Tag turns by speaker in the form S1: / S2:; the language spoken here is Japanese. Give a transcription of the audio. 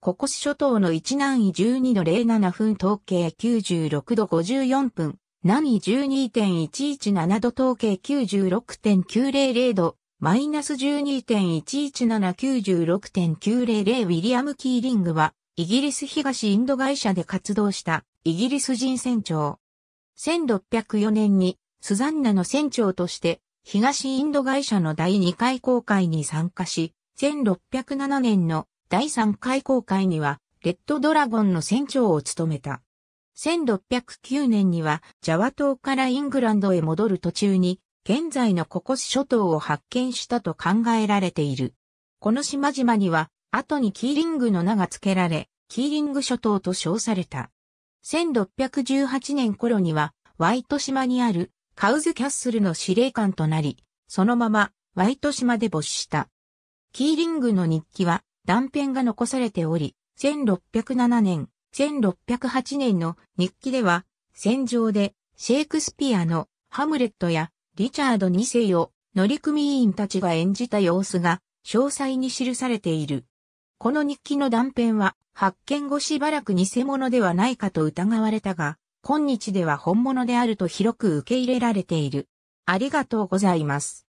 S1: ココス諸島の1南位12度07分統計96度54分、南位12.117度統計96.900度、マイナス12.11796.900ウィリアム・キーリングは、イギリス東インド会社で活動したイギリス人船長。1604年にスザンナの船長として東インド会社の第2回航海に参加し、1607年の第3回公海には、レッドドラゴンの船長を務めた。1609年には、ジャワ島からイングランドへ戻る途中に、現在のココス諸島を発見したと考えられている。この島々には、後にキーリングの名が付けられ、キーリング諸島と称された。1618年頃には、ワイト島にあるカウズキャッスルの司令官となり、そのままワイト島で没した。キーリングの日記は断片が残されており、1607年、1608年の日記では、戦場でシェイクスピアのハムレットやリチャード2世を乗組員たちが演じた様子が詳細に記されている。この日記の断片は発見後しばらく偽物ではないかと疑われたが、今日では本物であると広く受け入れられている。ありがとうございます。